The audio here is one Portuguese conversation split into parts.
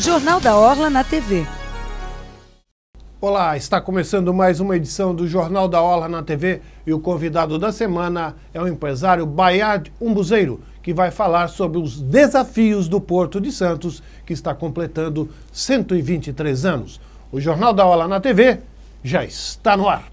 Jornal da Orla na TV. Olá, está começando mais uma edição do Jornal da Orla na TV e o convidado da semana é o empresário Bayard Umbuzeiro, que vai falar sobre os desafios do Porto de Santos, que está completando 123 anos. O Jornal da Orla na TV já está no ar.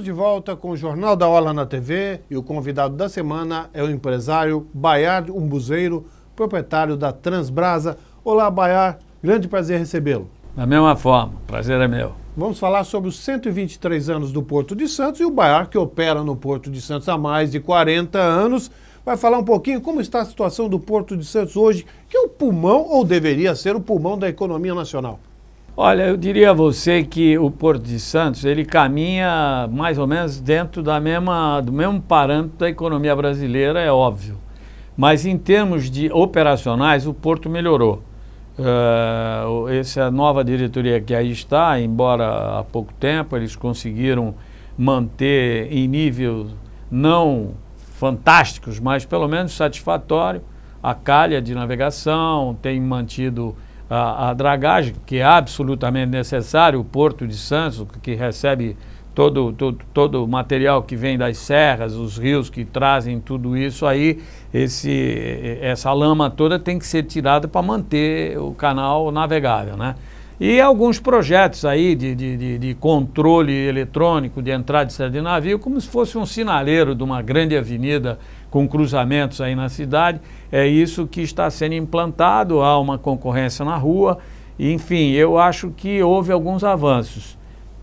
Estamos de volta com o Jornal da Ola na TV e o convidado da semana é o empresário Baiar Umbuzeiro, proprietário da Transbrasa. Olá, Baiar, grande prazer recebê-lo. Da mesma forma, prazer é meu. Vamos falar sobre os 123 anos do Porto de Santos e o Baiar, que opera no Porto de Santos há mais de 40 anos. Vai falar um pouquinho como está a situação do Porto de Santos hoje, que é o pulmão, ou deveria ser o pulmão da economia nacional. Olha, eu diria a você que o Porto de Santos, ele caminha mais ou menos dentro da mesma, do mesmo parâmetro da economia brasileira, é óbvio. Mas em termos de operacionais, o Porto melhorou. Uh, essa nova diretoria que aí está, embora há pouco tempo, eles conseguiram manter em nível não fantásticos, mas pelo menos satisfatório, a calha de navegação, tem mantido a, a dragagem, que é absolutamente necessário, o Porto de Santos, que recebe todo, todo, todo o material que vem das serras, os rios que trazem tudo isso aí, esse, essa lama toda tem que ser tirada para manter o canal navegável, né? E alguns projetos aí de, de, de, de controle eletrônico de entrada e saída de navio, como se fosse um sinaleiro de uma grande avenida com cruzamentos aí na cidade é isso que está sendo implantado, há uma concorrência na rua, enfim, eu acho que houve alguns avanços,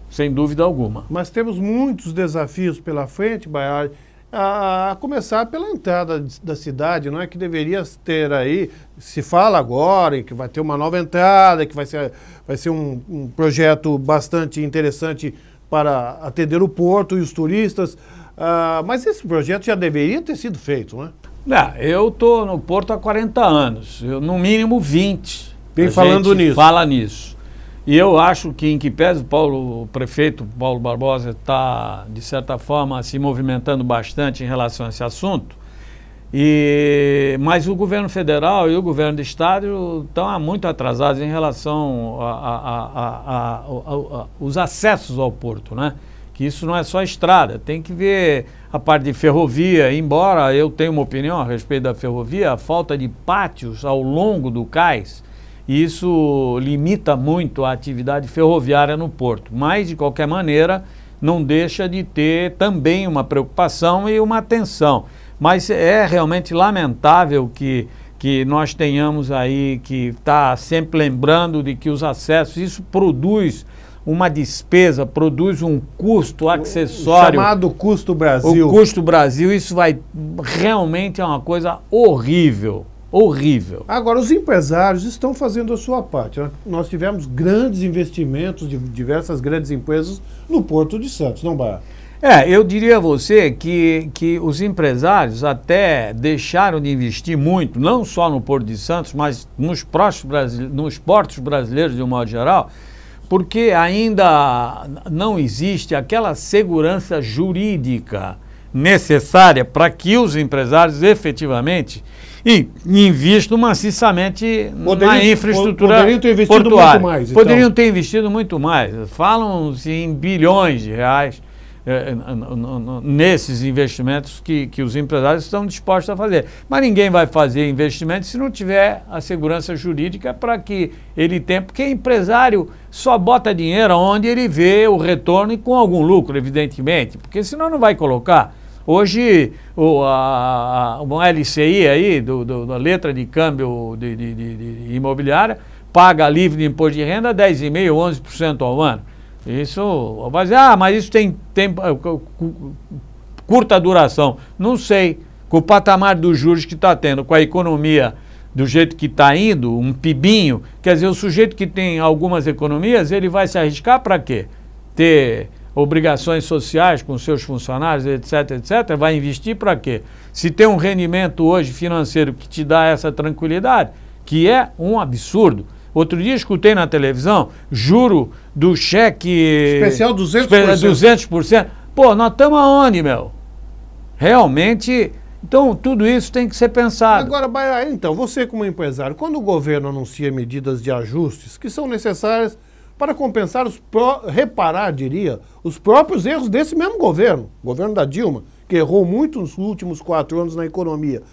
sem dúvida alguma. Mas temos muitos desafios pela frente, Baiar, a, a começar pela entrada da cidade, não é que deveria ter aí, se fala agora que vai ter uma nova entrada, que vai ser, vai ser um, um projeto bastante interessante para atender o porto e os turistas, uh, mas esse projeto já deveria ter sido feito, não é? Não, ah, eu estou no Porto há 40 anos, eu, no mínimo 20. Vem falando nisso. Fala nisso. E eu acho que, em que pese o, Paulo, o prefeito Paulo Barbosa está, de certa forma, se movimentando bastante em relação a esse assunto, e, mas o governo federal e o governo do estado estão muito atrasados em relação aos acessos ao porto, né? que isso não é só estrada, tem que ver a parte de ferrovia, embora eu tenha uma opinião a respeito da ferrovia, a falta de pátios ao longo do cais, isso limita muito a atividade ferroviária no porto. Mas, de qualquer maneira, não deixa de ter também uma preocupação e uma atenção. Mas é realmente lamentável que, que nós tenhamos aí que estar tá sempre lembrando de que os acessos, isso produz uma despesa, produz um custo acessório. O chamado custo Brasil. O custo Brasil, isso vai realmente é uma coisa horrível. Horrível. Agora, os empresários estão fazendo a sua parte. Né? Nós tivemos grandes investimentos de diversas grandes empresas no Porto de Santos, não, Bahia É, eu diria a você que, que os empresários até deixaram de investir muito, não só no Porto de Santos, mas nos, próximos nos portos brasileiros de um modo geral, porque ainda não existe aquela segurança jurídica necessária para que os empresários efetivamente invistam maciçamente poderiam, na infraestrutura poderiam ter investido portuária. Muito mais, então. Poderiam ter investido muito mais. Falam-se em bilhões de reais é, é nesses investimentos que, que os empresários estão dispostos a fazer. Mas ninguém vai fazer investimento se não tiver a segurança jurídica para que ele tenha, porque empresário só bota dinheiro onde ele vê o retorno e com algum lucro, evidentemente, porque senão não vai colocar. Hoje, o, a, uma LCI aí, do, do, da letra de câmbio de, de, de, de imobiliária, paga livre de imposto de renda 10,5%, 11% ao ano. Isso, mas, ah, mas isso tem tempo, eh, curta duração. Não sei. Com o patamar dos juros que está tendo, com a economia do jeito que está indo, um pibinho, quer dizer, o sujeito que tem algumas economias, ele vai se arriscar para quê? Ter obrigações sociais com seus funcionários, etc, etc, vai investir para quê? Se tem um rendimento hoje financeiro que te dá essa tranquilidade, que é um absurdo. Outro dia escutei na televisão juro do cheque. Especial 200%. 200%. Pô, nós estamos aonde, meu? Realmente. Então, tudo isso tem que ser pensado. Agora, Baia, então, você como empresário, quando o governo anuncia medidas de ajustes que são necessárias para compensar os pró, reparar, diria, os próprios erros desse mesmo governo, governo da Dilma, que errou muito nos últimos quatro anos na economia.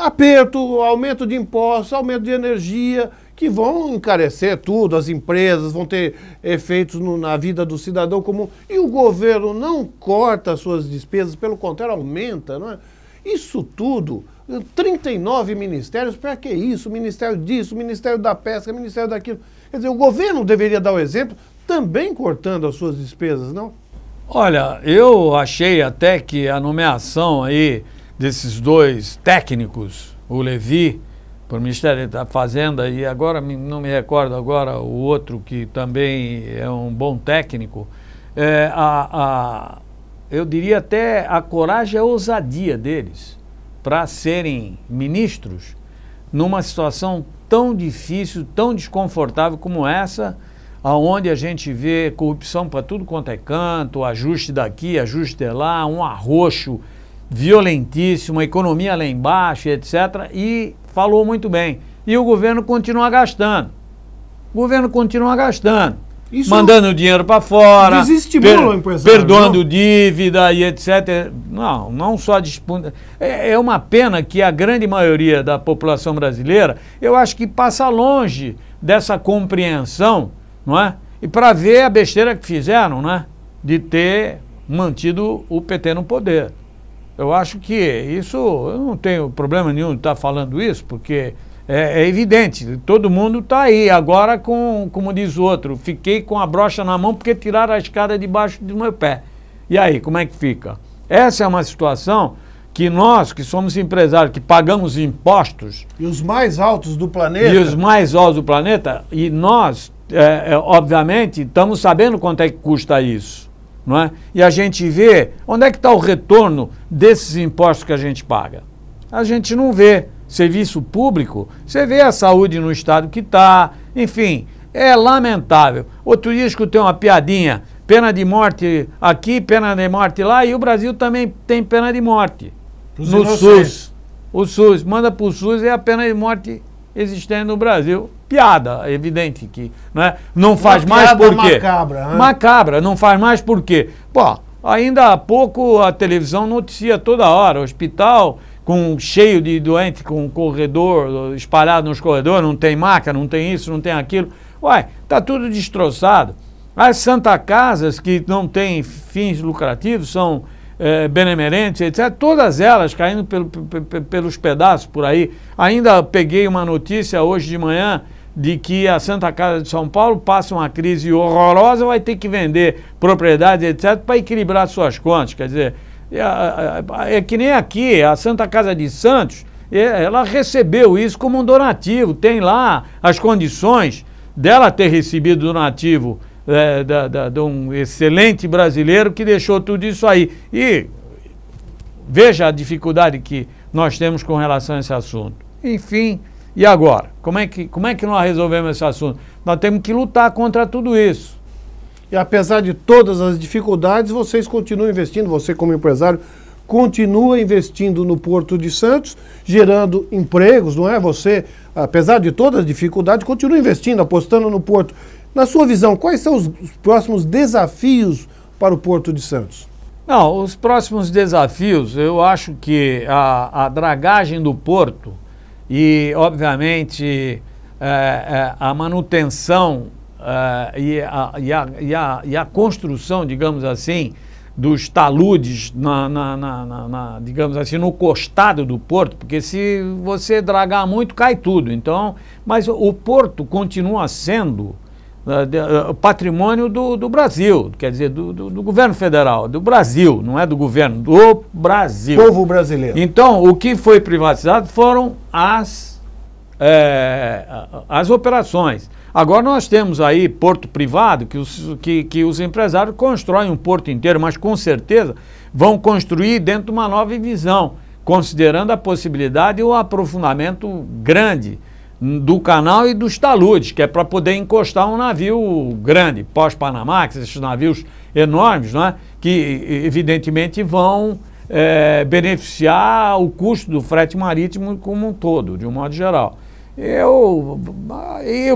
Aperto, aumento de impostos, aumento de energia, que vão encarecer tudo, as empresas vão ter efeitos no, na vida do cidadão comum. E o governo não corta as suas despesas, pelo contrário, aumenta, não é? Isso tudo, 39 ministérios, para que isso? Ministério disso, Ministério da Pesca, Ministério daquilo. Quer dizer, o governo deveria dar o exemplo também cortando as suas despesas, não? Olha, eu achei até que a nomeação aí desses dois técnicos, o Levi para o Ministério da Fazenda e agora não me recordo agora o outro que também é um bom técnico, é, a, a, eu diria até a coragem e a ousadia deles para serem ministros numa situação tão difícil, tão desconfortável como essa, aonde a gente vê corrupção para tudo quanto é canto, ajuste daqui, ajuste lá, um arroxo violentíssimo, a economia lá embaixo, etc. E falou muito bem. E o governo continua gastando. O governo continua gastando. Isso mandando o dinheiro para fora, per o perdoando não? dívida e etc. Não, não só disputa. É, é, uma pena que a grande maioria da população brasileira, eu acho que passa longe dessa compreensão, não é? E para ver a besteira que fizeram, né? De ter mantido o PT no poder. Eu acho que isso, eu não tenho problema nenhum de estar falando isso, porque é, é evidente, todo mundo está aí. Agora, com, como diz o outro, fiquei com a brocha na mão porque tiraram a escada debaixo do meu pé. E aí, como é que fica? Essa é uma situação que nós, que somos empresários, que pagamos impostos. E os mais altos do planeta. E os mais altos do planeta, e nós, é, é, obviamente, estamos sabendo quanto é que custa isso não é? e a gente vê onde é que está o retorno desses impostos que a gente paga. A gente não vê serviço público, você vê a saúde no estado que está, enfim, é lamentável. Outro dia escutei uma piadinha, pena de morte aqui, pena de morte lá, e o Brasil também tem pena de morte. no inocentes. SUS. O SUS, manda para o SUS, é a pena de morte existente no Brasil piada, é evidente que né? não faz mais por quê? Macabra, né? macabra, não faz mais por quê? Pô, ainda há pouco a televisão noticia toda hora, hospital com cheio de doente, com corredor espalhado nos corredores, não tem maca, não tem isso, não tem aquilo. Uai, tá tudo destroçado. As Santa Casas que não têm fins lucrativos, são é, benemerentes, etc., todas elas caindo pelo, pelos pedaços por aí. Ainda peguei uma notícia hoje de manhã de que a Santa Casa de São Paulo passa uma crise horrorosa, vai ter que vender propriedades, etc., para equilibrar suas contas. Quer dizer, é, que nem aqui, a Santa Casa de Santos, ela recebeu isso como um donativo, tem lá as condições dela ter recebido donativo é, da, da, de um excelente brasileiro que deixou tudo isso aí. E veja a dificuldade que nós temos com relação a esse assunto. Enfim. E agora? Como é, que, como é que nós resolvemos esse assunto? Nós temos que lutar contra tudo isso. E apesar de todas as dificuldades, vocês continuam investindo, você como empresário continua investindo no Porto de Santos, gerando empregos, não é? Você, apesar de todas as dificuldades, continua investindo, apostando no Porto. Na sua visão, quais são os próximos desafios para o Porto de Santos? Não, os próximos desafios, eu acho que a, a dragagem do porto e, obviamente, é, é, a manutenção é, e, a, e, a, e, a, e a construção, digamos assim, dos taludes, na, na, na, na, digamos assim, no costado do porto, porque se você dragar muito, cai tudo. Então, mas o porto continua sendo né, eh, o patrimônio do, do, Brasil, quer dizer, do, do, do, governo federal, do Brasil, não é do governo, do Brasil. Povo brasileiro. Então, o que foi privatizado foram as, é, as operações. Agora nós temos aí porto privado, que os, que, que os empresários constroem um porto inteiro, mas com certeza vão construir dentro de uma nova visão, considerando a possibilidade e o aprofundamento grande do canal e dos taludes, que é para poder encostar um navio grande, pós-Panamax, esses navios enormes, é que evidentemente vão é, beneficiar o custo do frete marítimo como um todo, de um modo geral. Eu,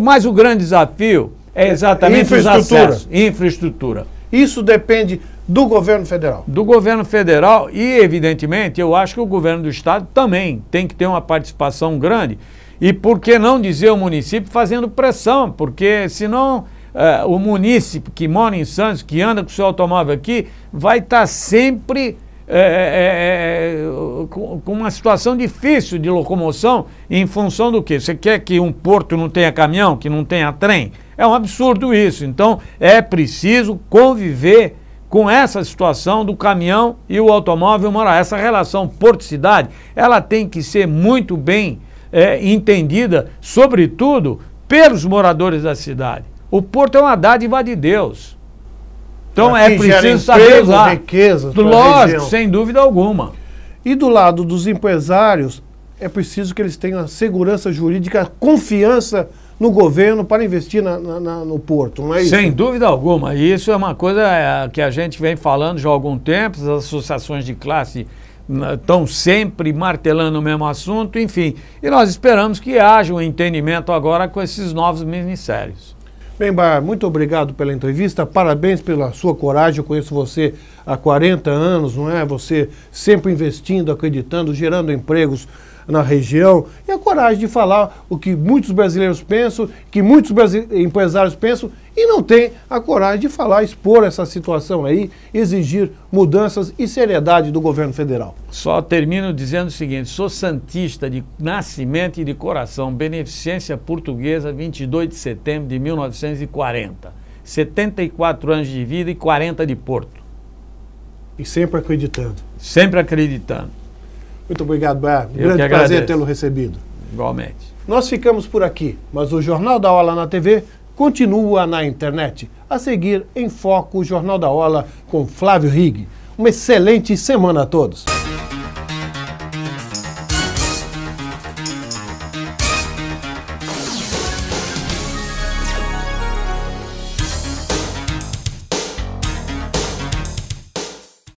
mais o grande desafio é, é exatamente infraestrutura. os acessos, infraestrutura. Isso depende do governo federal. Do governo federal e, evidentemente, eu acho que o governo do estado também tem que ter uma participação grande e por que não dizer o município fazendo pressão? Porque senão é, o munícipe que mora em Santos, que anda com o seu automóvel aqui, vai estar tá sempre é, é, é, é com uma situação difícil de locomoção em função do que? Você quer que um porto não tenha caminhão, que não tenha trem? É um absurdo isso. Então é preciso conviver com essa situação do caminhão e o automóvel morar. Essa relação porto-cidade, ela tem que ser muito bem é, entendida, sobretudo, pelos moradores da cidade. O porto é uma dádiva de Deus. Então é preciso saber usar. Riqueza, Lógico, sem dúvida alguma. E do lado dos empresários, é preciso que eles tenham a segurança jurídica, a confiança no governo para investir na, na, no porto, não é isso? Sem dúvida alguma. Isso é uma coisa é, que a gente vem falando já há algum tempo, as associações de classe estão né, sempre martelando o mesmo assunto, enfim. E nós esperamos que haja um entendimento agora com esses novos ministérios. Bem, Bar, muito obrigado pela entrevista, parabéns pela sua coragem. Eu conheço você há 40 anos, não é? Você sempre investindo, acreditando, gerando empregos na região e a coragem de falar o que muitos brasileiros pensam, que muitos empresários pensam e não tem a coragem de falar, expor essa situação aí, exigir mudanças e seriedade do governo federal. Só termino dizendo o seguinte: sou santista de nascimento e de coração, beneficência portuguesa, 22 de setembro de 1940. 74 anos de vida e 40 de Porto. E sempre acreditando. Sempre acreditando. Muito obrigado, Bar. Um Grande prazer tê-lo recebido. Igualmente. Nós ficamos por aqui, mas o Jornal da Ola na TV continua na internet. A seguir, em foco, o Jornal da Ola com Flávio Rig. Uma excelente semana a todos.